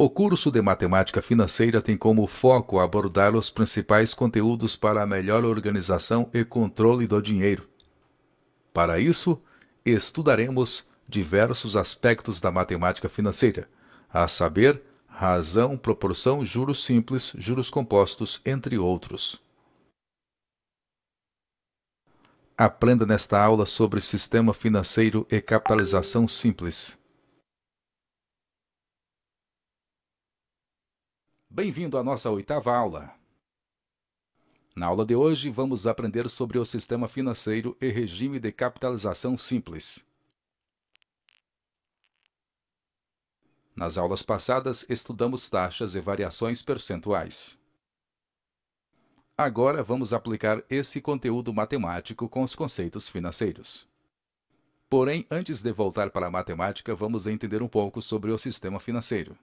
O curso de Matemática Financeira tem como foco abordar os principais conteúdos para a melhor organização e controle do dinheiro. Para isso, estudaremos diversos aspectos da matemática financeira, a saber, razão, proporção, juros simples, juros compostos, entre outros. Aprenda nesta aula sobre sistema financeiro e capitalização simples. Bem-vindo à nossa oitava aula. Na aula de hoje, vamos aprender sobre o sistema financeiro e regime de capitalização simples. Nas aulas passadas, estudamos taxas e variações percentuais. Agora, vamos aplicar esse conteúdo matemático com os conceitos financeiros. Porém, antes de voltar para a matemática, vamos entender um pouco sobre o sistema financeiro.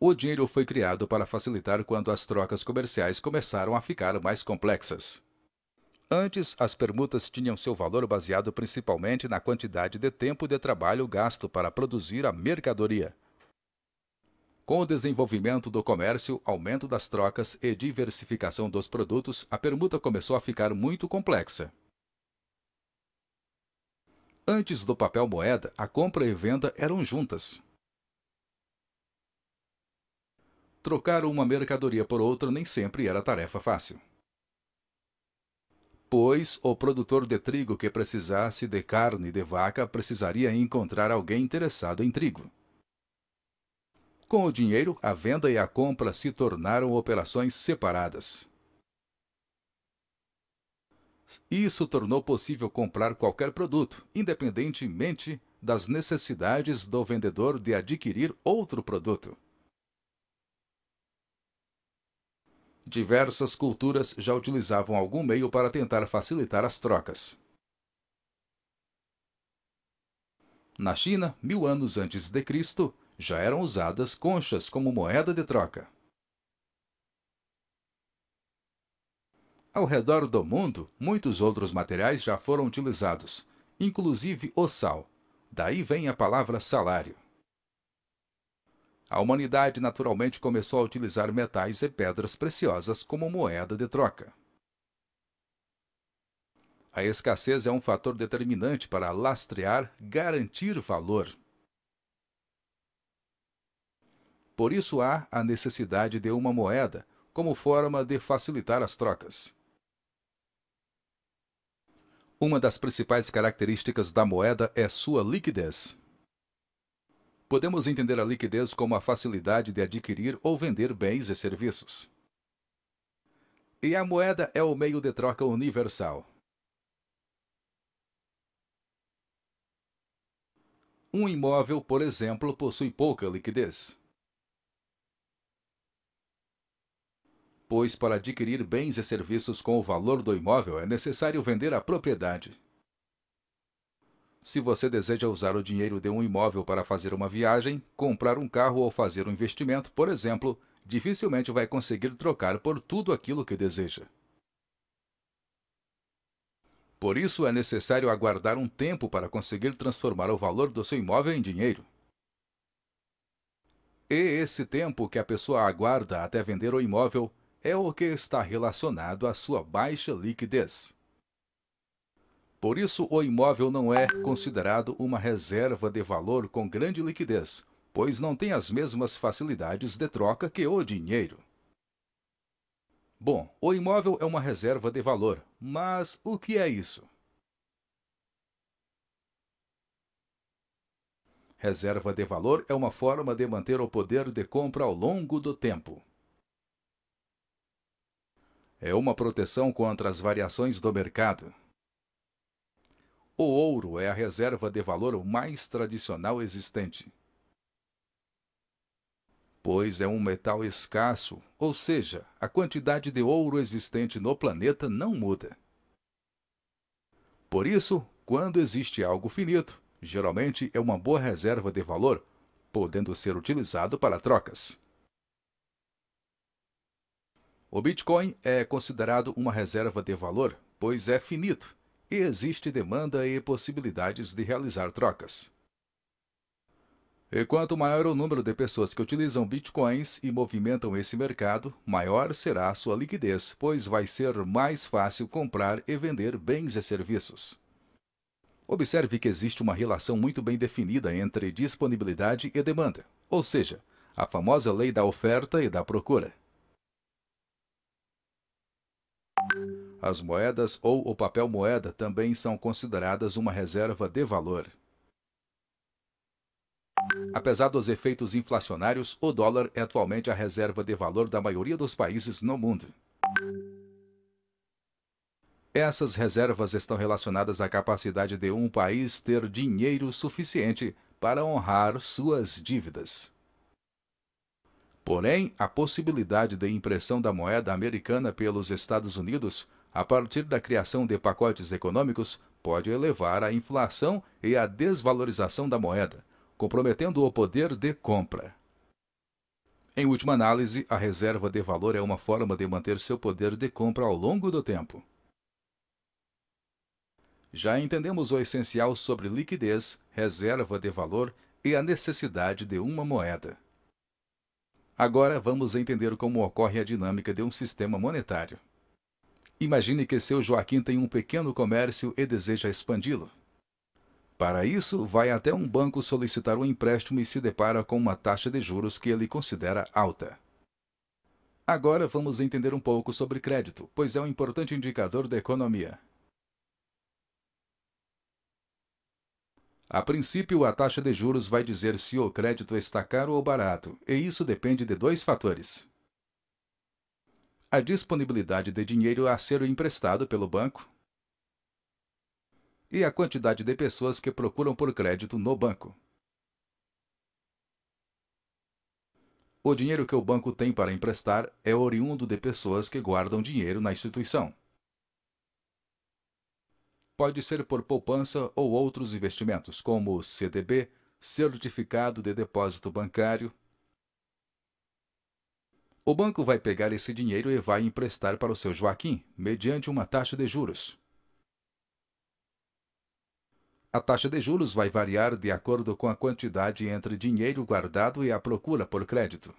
O dinheiro foi criado para facilitar quando as trocas comerciais começaram a ficar mais complexas. Antes, as permutas tinham seu valor baseado principalmente na quantidade de tempo de trabalho gasto para produzir a mercadoria. Com o desenvolvimento do comércio, aumento das trocas e diversificação dos produtos, a permuta começou a ficar muito complexa. Antes do papel moeda, a compra e venda eram juntas. Trocar uma mercadoria por outra nem sempre era tarefa fácil. Pois o produtor de trigo que precisasse de carne de vaca precisaria encontrar alguém interessado em trigo. Com o dinheiro, a venda e a compra se tornaram operações separadas. Isso tornou possível comprar qualquer produto, independentemente das necessidades do vendedor de adquirir outro produto. diversas culturas já utilizavam algum meio para tentar facilitar as trocas. Na China, mil anos antes de Cristo, já eram usadas conchas como moeda de troca. Ao redor do mundo, muitos outros materiais já foram utilizados, inclusive o sal. Daí vem a palavra salário. A humanidade naturalmente começou a utilizar metais e pedras preciosas como moeda de troca. A escassez é um fator determinante para lastrear, garantir valor. Por isso há a necessidade de uma moeda como forma de facilitar as trocas. Uma das principais características da moeda é sua liquidez. Podemos entender a liquidez como a facilidade de adquirir ou vender bens e serviços. E a moeda é o meio de troca universal. Um imóvel, por exemplo, possui pouca liquidez. Pois para adquirir bens e serviços com o valor do imóvel é necessário vender a propriedade. Se você deseja usar o dinheiro de um imóvel para fazer uma viagem, comprar um carro ou fazer um investimento, por exemplo, dificilmente vai conseguir trocar por tudo aquilo que deseja. Por isso, é necessário aguardar um tempo para conseguir transformar o valor do seu imóvel em dinheiro. E esse tempo que a pessoa aguarda até vender o imóvel é o que está relacionado à sua baixa liquidez. Por isso, o imóvel não é considerado uma reserva de valor com grande liquidez, pois não tem as mesmas facilidades de troca que o dinheiro. Bom, o imóvel é uma reserva de valor, mas o que é isso? Reserva de valor é uma forma de manter o poder de compra ao longo do tempo. É uma proteção contra as variações do mercado. O ouro é a reserva de valor mais tradicional existente, pois é um metal escasso, ou seja, a quantidade de ouro existente no planeta não muda. Por isso, quando existe algo finito, geralmente é uma boa reserva de valor, podendo ser utilizado para trocas. O Bitcoin é considerado uma reserva de valor, pois é finito e existe demanda e possibilidades de realizar trocas. E quanto maior o número de pessoas que utilizam bitcoins e movimentam esse mercado, maior será a sua liquidez, pois vai ser mais fácil comprar e vender bens e serviços. Observe que existe uma relação muito bem definida entre disponibilidade e demanda, ou seja, a famosa lei da oferta e da procura. As moedas ou o papel moeda também são consideradas uma reserva de valor. Apesar dos efeitos inflacionários, o dólar é atualmente a reserva de valor da maioria dos países no mundo. Essas reservas estão relacionadas à capacidade de um país ter dinheiro suficiente para honrar suas dívidas. Porém, a possibilidade de impressão da moeda americana pelos Estados Unidos a partir da criação de pacotes econômicos, pode elevar a inflação e a desvalorização da moeda, comprometendo o poder de compra. Em última análise, a reserva de valor é uma forma de manter seu poder de compra ao longo do tempo. Já entendemos o essencial sobre liquidez, reserva de valor e a necessidade de uma moeda. Agora vamos entender como ocorre a dinâmica de um sistema monetário. Imagine que seu Joaquim tem um pequeno comércio e deseja expandi-lo. Para isso, vai até um banco solicitar um empréstimo e se depara com uma taxa de juros que ele considera alta. Agora vamos entender um pouco sobre crédito, pois é um importante indicador da economia. A princípio, a taxa de juros vai dizer se o crédito está caro ou barato, e isso depende de dois fatores a disponibilidade de dinheiro a ser emprestado pelo banco e a quantidade de pessoas que procuram por crédito no banco. O dinheiro que o banco tem para emprestar é oriundo de pessoas que guardam dinheiro na instituição. Pode ser por poupança ou outros investimentos, como CDB, certificado de depósito bancário, o banco vai pegar esse dinheiro e vai emprestar para o seu Joaquim, mediante uma taxa de juros. A taxa de juros vai variar de acordo com a quantidade entre dinheiro guardado e a procura por crédito.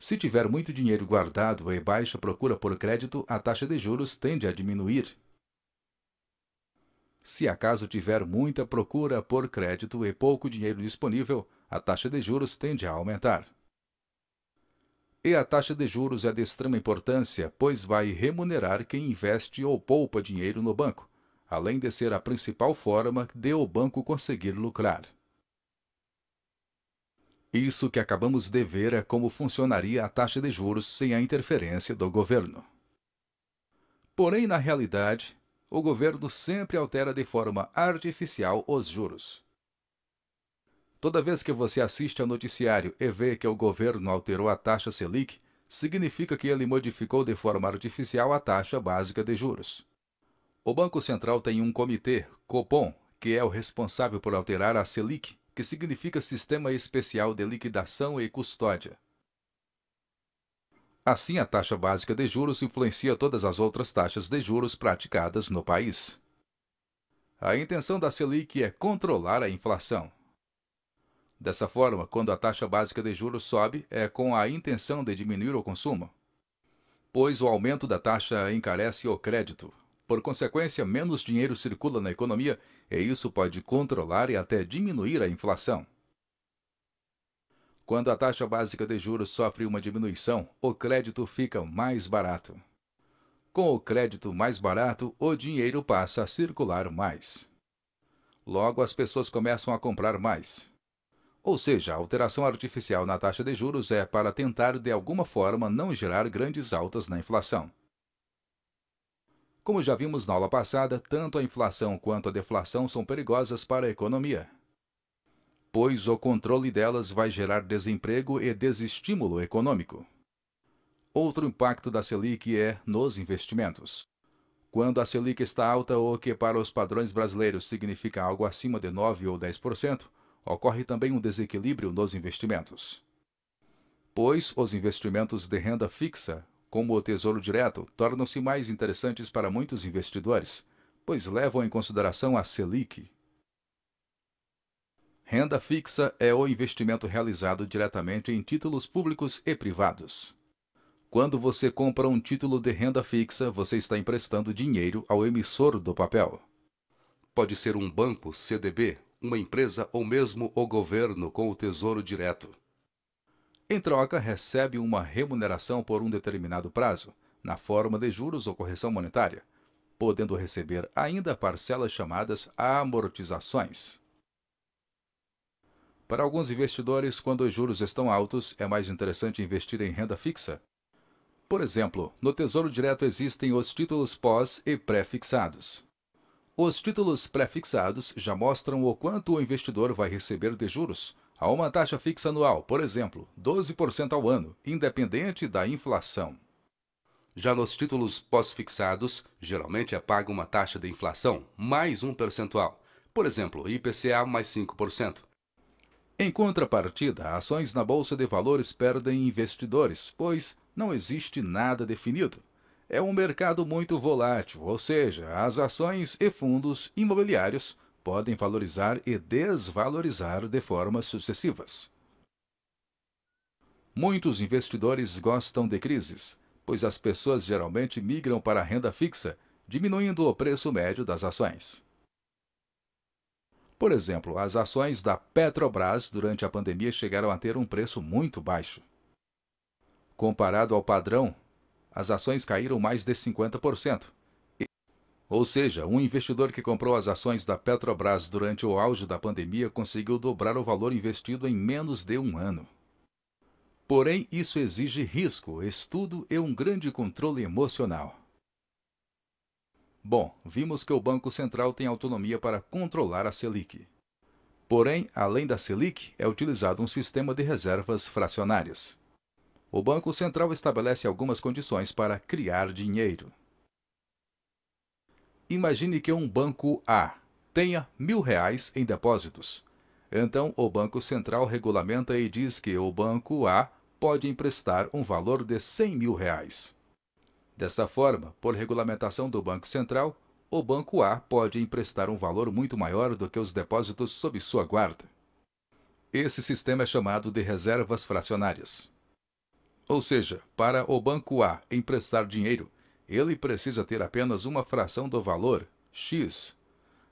Se tiver muito dinheiro guardado e baixa procura por crédito, a taxa de juros tende a diminuir. Se acaso tiver muita procura por crédito e pouco dinheiro disponível, a taxa de juros tende a aumentar. E a taxa de juros é de extrema importância, pois vai remunerar quem investe ou poupa dinheiro no banco, além de ser a principal forma de o banco conseguir lucrar. Isso que acabamos de ver é como funcionaria a taxa de juros sem a interferência do governo. Porém, na realidade, o governo sempre altera de forma artificial os juros. Toda vez que você assiste ao noticiário e vê que o governo alterou a taxa Selic, significa que ele modificou de forma artificial a taxa básica de juros. O Banco Central tem um comitê, COPOM, que é o responsável por alterar a Selic, que significa Sistema Especial de Liquidação e Custódia. Assim, a taxa básica de juros influencia todas as outras taxas de juros praticadas no país. A intenção da Selic é controlar a inflação. Dessa forma, quando a taxa básica de juros sobe, é com a intenção de diminuir o consumo, pois o aumento da taxa encarece o crédito. Por consequência, menos dinheiro circula na economia e isso pode controlar e até diminuir a inflação. Quando a taxa básica de juros sofre uma diminuição, o crédito fica mais barato. Com o crédito mais barato, o dinheiro passa a circular mais. Logo, as pessoas começam a comprar mais. Ou seja, a alteração artificial na taxa de juros é para tentar de alguma forma não gerar grandes altas na inflação. Como já vimos na aula passada, tanto a inflação quanto a deflação são perigosas para a economia, pois o controle delas vai gerar desemprego e desestímulo econômico. Outro impacto da Selic é nos investimentos. Quando a Selic está alta, o que para os padrões brasileiros significa algo acima de 9 ou 10%, ocorre também um desequilíbrio nos investimentos. Pois os investimentos de renda fixa, como o Tesouro Direto, tornam-se mais interessantes para muitos investidores, pois levam em consideração a Selic. Renda fixa é o investimento realizado diretamente em títulos públicos e privados. Quando você compra um título de renda fixa, você está emprestando dinheiro ao emissor do papel. Pode ser um banco CDB, uma empresa ou mesmo o governo com o Tesouro Direto. Em troca, recebe uma remuneração por um determinado prazo, na forma de juros ou correção monetária, podendo receber ainda parcelas chamadas amortizações. Para alguns investidores, quando os juros estão altos, é mais interessante investir em renda fixa. Por exemplo, no Tesouro Direto existem os títulos pós e pré-fixados. Os títulos prefixados já mostram o quanto o investidor vai receber de juros, a uma taxa fixa anual, por exemplo, 12% ao ano, independente da inflação. Já nos títulos pós-fixados, geralmente é paga uma taxa de inflação mais um percentual, por exemplo, IPCA mais 5%. Em contrapartida, ações na Bolsa de Valores perdem investidores, pois não existe nada definido é um mercado muito volátil, ou seja, as ações e fundos imobiliários podem valorizar e desvalorizar de formas sucessivas. Muitos investidores gostam de crises, pois as pessoas geralmente migram para a renda fixa, diminuindo o preço médio das ações. Por exemplo, as ações da Petrobras durante a pandemia chegaram a ter um preço muito baixo. Comparado ao padrão, as ações caíram mais de 50%. Ou seja, um investidor que comprou as ações da Petrobras durante o auge da pandemia conseguiu dobrar o valor investido em menos de um ano. Porém, isso exige risco, estudo e um grande controle emocional. Bom, vimos que o Banco Central tem autonomia para controlar a Selic. Porém, além da Selic, é utilizado um sistema de reservas fracionárias o Banco Central estabelece algumas condições para criar dinheiro. Imagine que um banco A tenha mil reais em depósitos. Então, o Banco Central regulamenta e diz que o banco A pode emprestar um valor de 100 mil reais. Dessa forma, por regulamentação do Banco Central, o Banco A pode emprestar um valor muito maior do que os depósitos sob sua guarda. Esse sistema é chamado de reservas fracionárias. Ou seja, para o banco A emprestar dinheiro, ele precisa ter apenas uma fração do valor, x,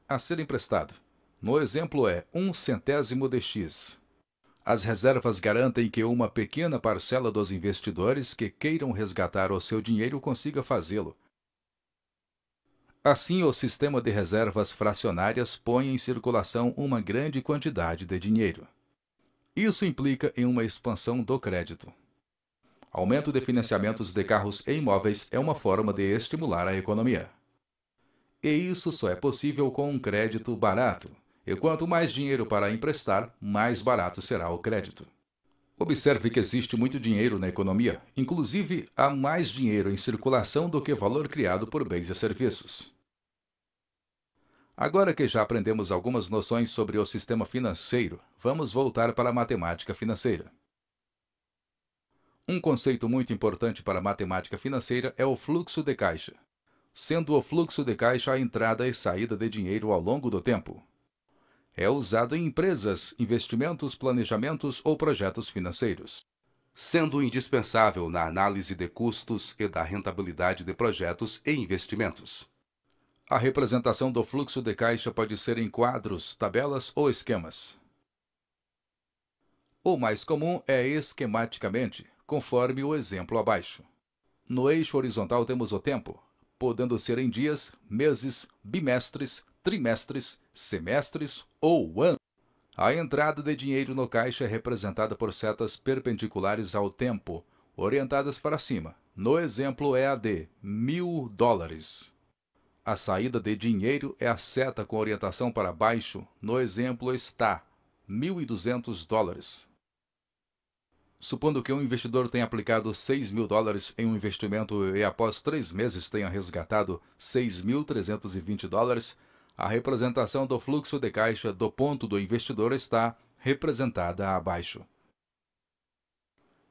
a ser emprestado. No exemplo é um centésimo de x. As reservas garantem que uma pequena parcela dos investidores que queiram resgatar o seu dinheiro consiga fazê-lo. Assim, o sistema de reservas fracionárias põe em circulação uma grande quantidade de dinheiro. Isso implica em uma expansão do crédito. Aumento de financiamentos de carros e imóveis é uma forma de estimular a economia. E isso só é possível com um crédito barato. E quanto mais dinheiro para emprestar, mais barato será o crédito. Observe que existe muito dinheiro na economia, inclusive há mais dinheiro em circulação do que valor criado por bens e serviços. Agora que já aprendemos algumas noções sobre o sistema financeiro, vamos voltar para a matemática financeira. Um conceito muito importante para a matemática financeira é o fluxo de caixa, sendo o fluxo de caixa a entrada e saída de dinheiro ao longo do tempo. É usado em empresas, investimentos, planejamentos ou projetos financeiros, sendo indispensável na análise de custos e da rentabilidade de projetos e investimentos. A representação do fluxo de caixa pode ser em quadros, tabelas ou esquemas. O mais comum é esquematicamente, conforme o exemplo abaixo. No eixo horizontal temos o tempo, podendo ser em dias, meses, bimestres, trimestres, semestres ou anos. A entrada de dinheiro no caixa é representada por setas perpendiculares ao tempo, orientadas para cima. No exemplo é a de mil dólares. A saída de dinheiro é a seta com orientação para baixo. No exemplo está 1.200 dólares. Supondo que um investidor tenha aplicado 6 mil dólares em um investimento e após três meses tenha resgatado 6.320 dólares, a representação do fluxo de caixa do ponto do investidor está representada abaixo.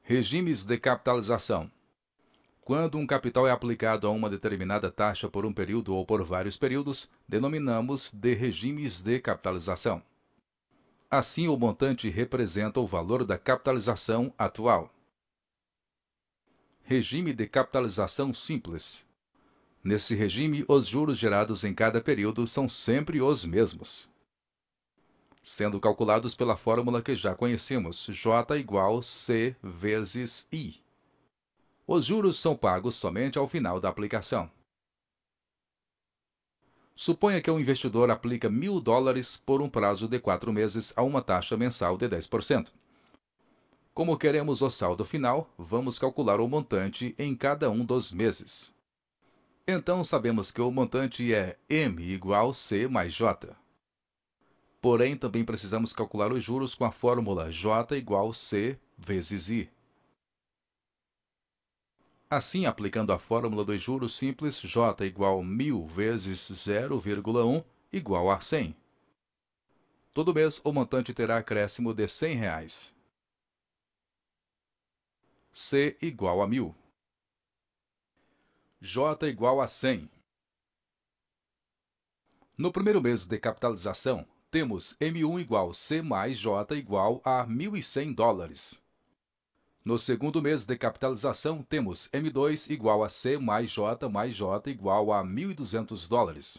Regimes de capitalização: Quando um capital é aplicado a uma determinada taxa por um período ou por vários períodos, denominamos de regimes de capitalização. Assim, o montante representa o valor da capitalização atual. Regime de capitalização simples. Nesse regime, os juros gerados em cada período são sempre os mesmos, sendo calculados pela fórmula que já conhecemos, J igual C vezes I. Os juros são pagos somente ao final da aplicação. Suponha que um investidor aplica mil dólares por um prazo de quatro meses a uma taxa mensal de 10%. Como queremos o saldo final, vamos calcular o montante em cada um dos meses. Então sabemos que o montante é M igual C mais J. Porém, também precisamos calcular os juros com a fórmula J igual C vezes I. Assim, aplicando a fórmula dos juros simples, J igual 1.000 vezes 0,1 igual a 100. Todo mês, o montante terá acréscimo de R$ 100. Reais. C igual a 1.000. J igual a 100. No primeiro mês de capitalização, temos M1 igual C mais J igual a 1.100 dólares. No segundo mês de capitalização, temos M2 igual a C mais J mais J igual a 1.200 dólares.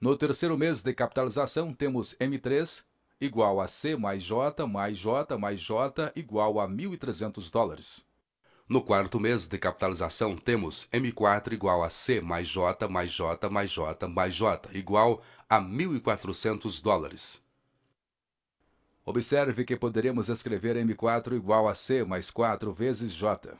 No terceiro mês de capitalização, temos M3 igual a C mais J mais J mais J igual a 1.300 dólares. No quarto mês de capitalização, temos M4 igual a C mais J mais J mais J mais J igual a 1.400 dólares. Observe que poderemos escrever M4 igual a C mais 4 vezes J.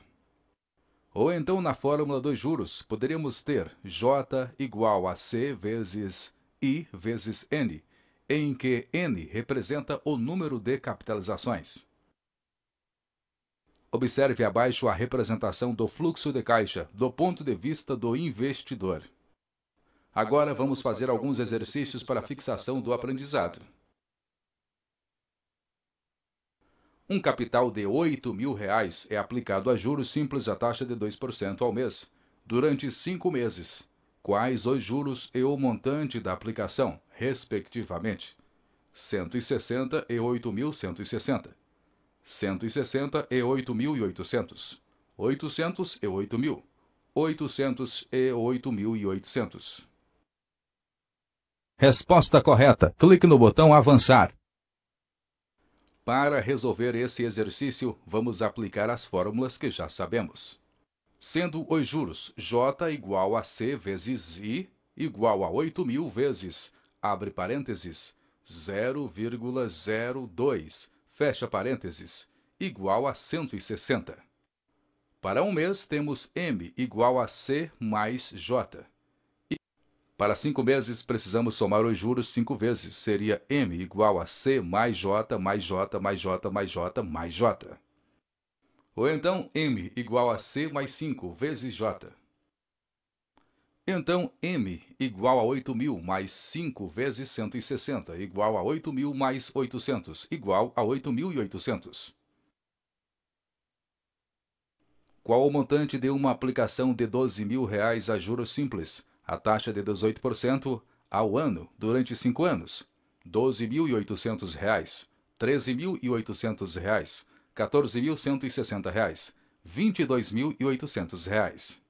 Ou então, na fórmula dos juros, poderíamos ter J igual a C vezes I vezes N, em que N representa o número de capitalizações. Observe abaixo a representação do fluxo de caixa do ponto de vista do investidor. Agora vamos fazer alguns exercícios para fixação do aprendizado. Um capital de 8 mil reais é aplicado a juros simples a taxa de 2% ao mês, durante cinco meses, quais os juros e o montante da aplicação, respectivamente. 160 e 8.160. 160 e 8.800. 800 e 8.000. 800 e 8.800. Resposta correta. Clique no botão Avançar. Para resolver esse exercício, vamos aplicar as fórmulas que já sabemos. Sendo os juros J igual a C vezes I igual a 8.000 vezes, abre parênteses, 0,02, fecha parênteses, igual a 160. Para um mês, temos M igual a C mais J. Para cinco meses, precisamos somar os juros cinco vezes. Seria M igual a C mais J, mais J, mais J, mais J, mais J. Ou então M igual a C mais 5 vezes J. Então, M igual a 8.000 mais 5 vezes 160, igual a 8.000 mais 800, igual a 8.800. Qual o montante de uma aplicação de R$ 12.000 a juros simples? a taxa de 18% ao ano durante cinco anos, R$ 12.800, R$ 13.800, R$ 14.160, R$ 22.800.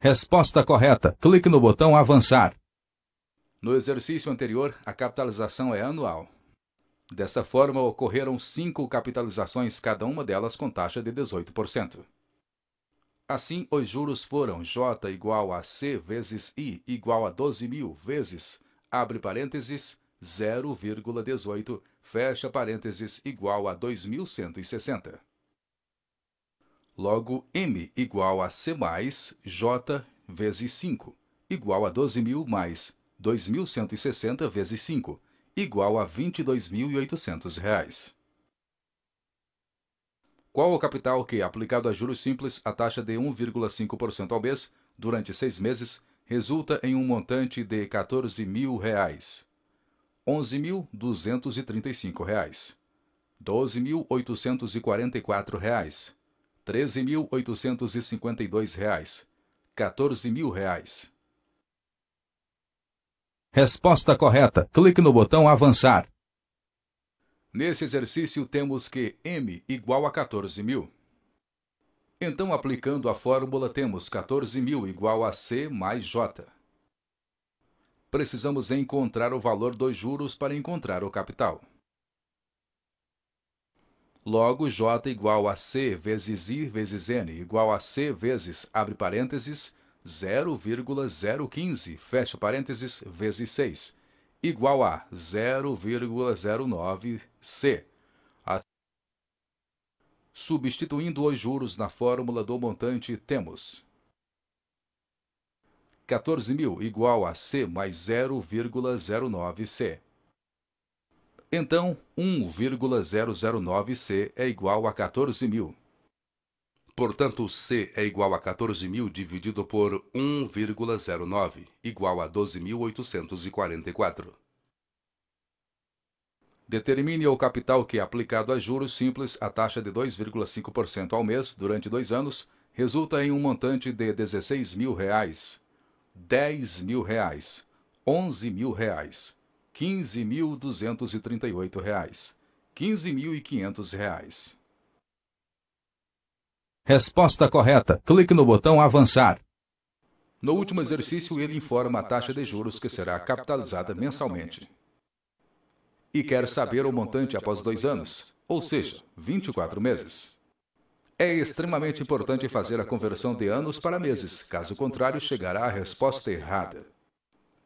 Resposta correta. Clique no botão Avançar. No exercício anterior, a capitalização é anual. Dessa forma, ocorreram cinco capitalizações, cada uma delas com taxa de 18%. Assim, os juros foram J igual a C vezes I igual a 12 mil vezes, abre parênteses, 0,18, fecha parênteses, igual a 2.160. Logo, M igual a C mais J vezes 5, igual a 12.000 mais 2.160 vezes 5, igual a R$ 22.800. Qual o capital que, aplicado a juros simples, a taxa de 1,5% ao mês, durante seis meses, resulta em um montante de R$ 14.000. R$ 11.235, R$ 12.844, R$ 13.852, R$ 14.000. Resposta correta. Clique no botão Avançar. Nesse exercício temos que m igual a 14.000. mil. Então, aplicando a fórmula, temos 14.000 mil igual a C mais J. Precisamos encontrar o valor dos juros para encontrar o capital. Logo, J igual a C vezes I vezes N igual a C vezes, abre parênteses, 0,015, fecha parênteses, vezes 6 igual a 0,09C, substituindo os juros na fórmula do montante, temos 14.000 igual a C mais 0,09C. Então, 1,009C é igual a 14.000. Portanto, C é igual a 14.000 dividido por 1,09, igual a 12.844. Determine o capital que, é aplicado a juros simples, a taxa de 2,5% ao mês durante dois anos resulta em um montante de R$ 16.000, R$ 10.000, R$ 11.000, R$ 15.238, R$ 15.500. Resposta correta. Clique no botão Avançar. No último exercício, ele informa a taxa de juros que será capitalizada mensalmente. E quer saber o montante após dois anos, ou seja, 24 meses. É extremamente importante fazer a conversão de anos para meses, caso contrário, chegará à resposta errada.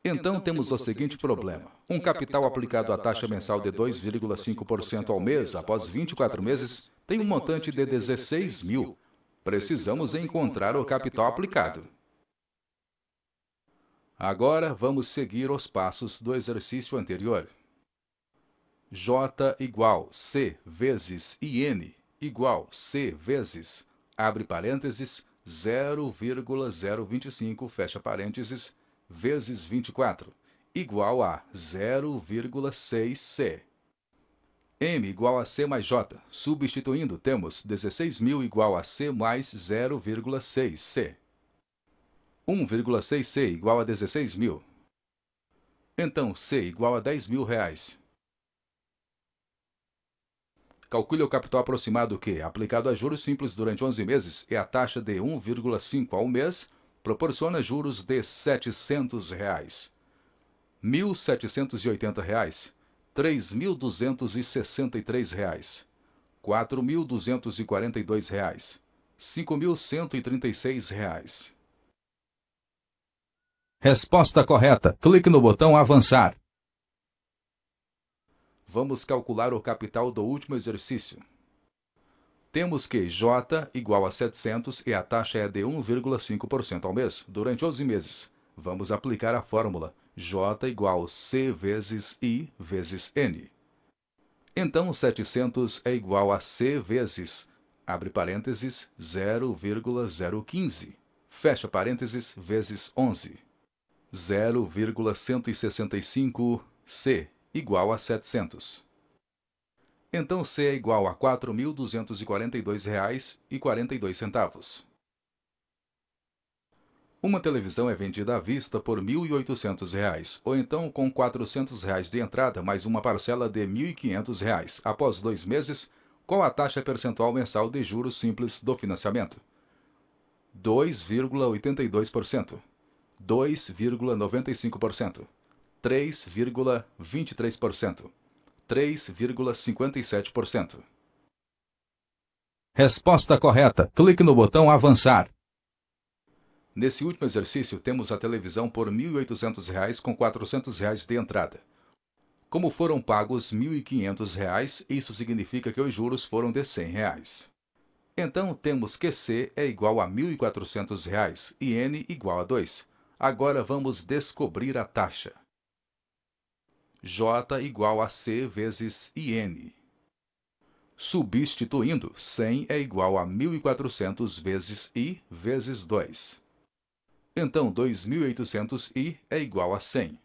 Então temos o seguinte problema: um capital aplicado à taxa mensal de 2,5% ao mês após 24 meses tem um montante de 16 mil, Precisamos encontrar o capital aplicado. Agora vamos seguir os passos do exercício anterior. J igual C vezes IN igual C vezes, abre parênteses, 0,025, fecha parênteses, vezes 24, igual a 0,6C m igual a c mais j. Substituindo, temos 16.000 igual a c mais 0,6c. 1,6c igual a 16.000. Então, c igual a 10.000 reais. Calcule o capital aproximado que, aplicado a juros simples durante 11 meses, é a taxa de 1,5 ao mês, proporciona juros de R$ 700. R$ 1.780 três mil duzentos e sessenta e três reais quatro mil duzentos e quarenta e dois reais cinco mil cento e trinta e seis reais resposta correta clique no botão avançar vamos calcular o capital do último exercício temos que J igual a 700 e a taxa é de 1,5% ao mês, durante 11 meses. Vamos aplicar a fórmula. J igual C vezes I vezes N. Então, 700 é igual a C vezes, abre parênteses, 0,015, fecha parênteses, vezes 11. 0,165 C igual a 700. Então, C é igual a R$ 4.242,42. Uma televisão é vendida à vista por R$ 1.800, ou então com R$ 400 reais de entrada mais uma parcela de R$ 1.500 após dois meses, Qual a taxa percentual mensal de juros simples do financiamento. 2,82%, 2,95%, 3,23%, 3,57%. Resposta correta. Clique no botão Avançar. Nesse último exercício, temos a televisão por R$ 1.800 com R$ 400 reais de entrada. Como foram pagos R$ 1.500, isso significa que os juros foram de R$ 100. Reais. Então, temos que C é igual a R$ 1.400 e N igual a 2. Agora, vamos descobrir a taxa. J igual a C vezes IN. Substituindo, 100 é igual a 1.400 vezes I vezes 2. Então 2.800 i é igual a 100.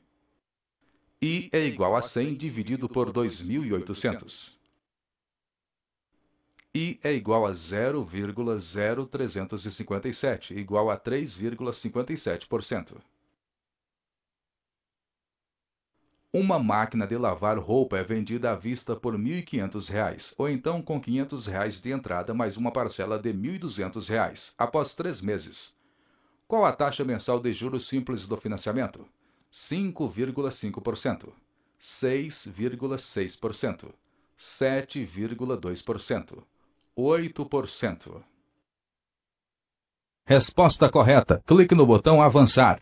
i é igual a 100 dividido por 2.800. i é igual a 0,0357, igual a 3,57%. Uma máquina de lavar roupa é vendida à vista por R$ 1.500, ou então com R$ 500 de entrada mais uma parcela de R$ 1.200, após três meses. Qual a taxa mensal de juros simples do financiamento? 5,5%, 6,6%, 7,2%, 8%. Resposta correta. Clique no botão Avançar.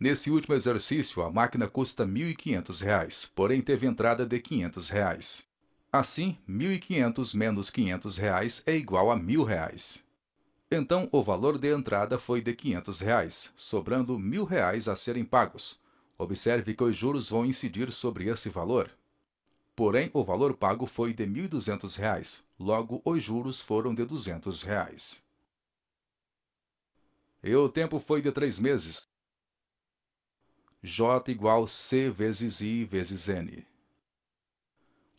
Nesse último exercício, a máquina custa R$ 1.500, porém teve entrada de R$ 500. Reais. Assim, R$ 1.500 menos R$ 500 reais é igual a R$ 1.000. Então, o valor de entrada foi de R$ 500, reais, sobrando R$ 1.000 a serem pagos. Observe que os juros vão incidir sobre esse valor. Porém, o valor pago foi de R$ 1.200, logo os juros foram de R$ 200. Reais. E o tempo foi de três meses. J igual C vezes I vezes N.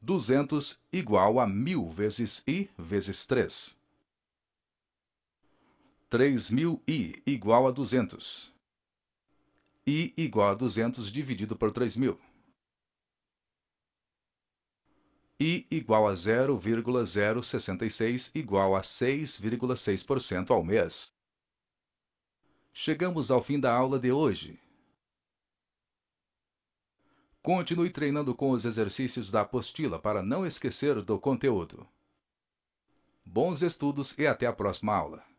200 igual a 1.000 vezes I vezes 3. 3.000 i igual a 200 i igual a 200 dividido por 3.000 i igual a 0,066 igual a 6,6 por cento ao mês. Chegamos ao fim da aula de hoje. Continue treinando com os exercícios da apostila para não esquecer do conteúdo. Bons estudos e até a próxima aula.